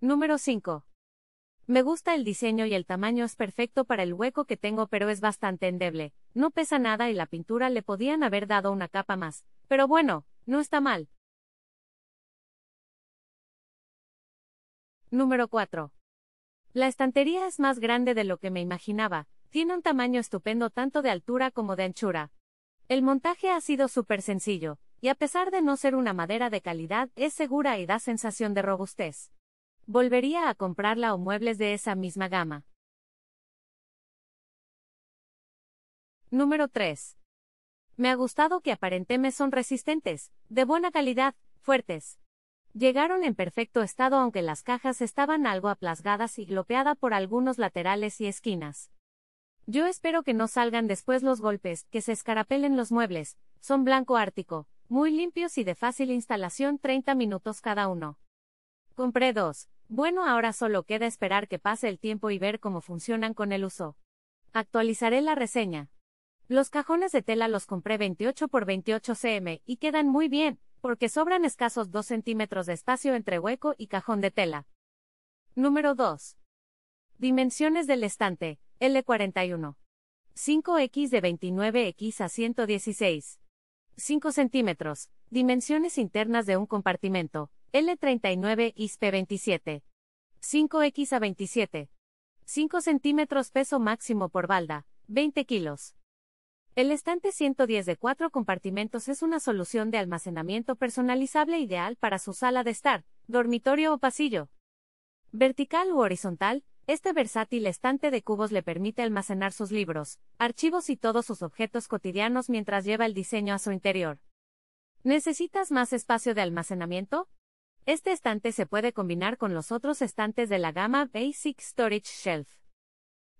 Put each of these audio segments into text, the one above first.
Número 5. Me gusta el diseño y el tamaño es perfecto para el hueco que tengo pero es bastante endeble, no pesa nada y la pintura le podían haber dado una capa más, pero bueno, no está mal. Número 4. La estantería es más grande de lo que me imaginaba, tiene un tamaño estupendo tanto de altura como de anchura. El montaje ha sido súper sencillo, y a pesar de no ser una madera de calidad, es segura y da sensación de robustez. Volvería a comprarla o muebles de esa misma gama. Número 3. Me ha gustado que aparentemente son resistentes, de buena calidad, fuertes. Llegaron en perfecto estado aunque las cajas estaban algo aplasgadas y glopeada por algunos laterales y esquinas. Yo espero que no salgan después los golpes, que se escarapelen los muebles, son blanco ártico, muy limpios y de fácil instalación 30 minutos cada uno. Compré dos, bueno, ahora solo queda esperar que pase el tiempo y ver cómo funcionan con el uso. Actualizaré la reseña. Los cajones de tela los compré 28 x 28 cm y quedan muy bien, porque sobran escasos 2 centímetros de espacio entre hueco y cajón de tela. Número 2. Dimensiones del estante, L41. 5X de 29X a 116. 5 centímetros, dimensiones internas de un compartimento, L39 ISP 27. 5X a 27. 5 centímetros peso máximo por balda, 20 kilos. El estante 110 de cuatro compartimentos es una solución de almacenamiento personalizable ideal para su sala de estar, dormitorio o pasillo. Vertical u horizontal, este versátil estante de cubos le permite almacenar sus libros, archivos y todos sus objetos cotidianos mientras lleva el diseño a su interior. ¿Necesitas más espacio de almacenamiento? Este estante se puede combinar con los otros estantes de la gama Basic Storage Shelf.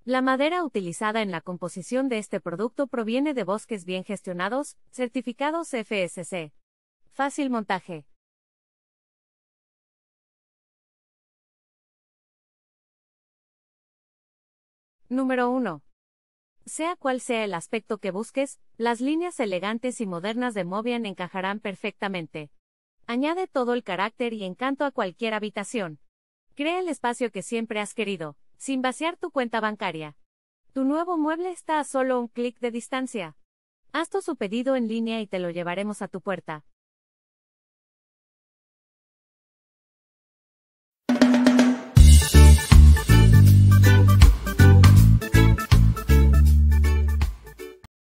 La madera utilizada en la composición de este producto proviene de bosques bien gestionados, certificados FSC. Fácil montaje. Número 1. Sea cual sea el aspecto que busques, las líneas elegantes y modernas de Mobian encajarán perfectamente. Añade todo el carácter y encanto a cualquier habitación. Crea el espacio que siempre has querido, sin vaciar tu cuenta bancaria. Tu nuevo mueble está a solo un clic de distancia. Haz tu su pedido en línea y te lo llevaremos a tu puerta.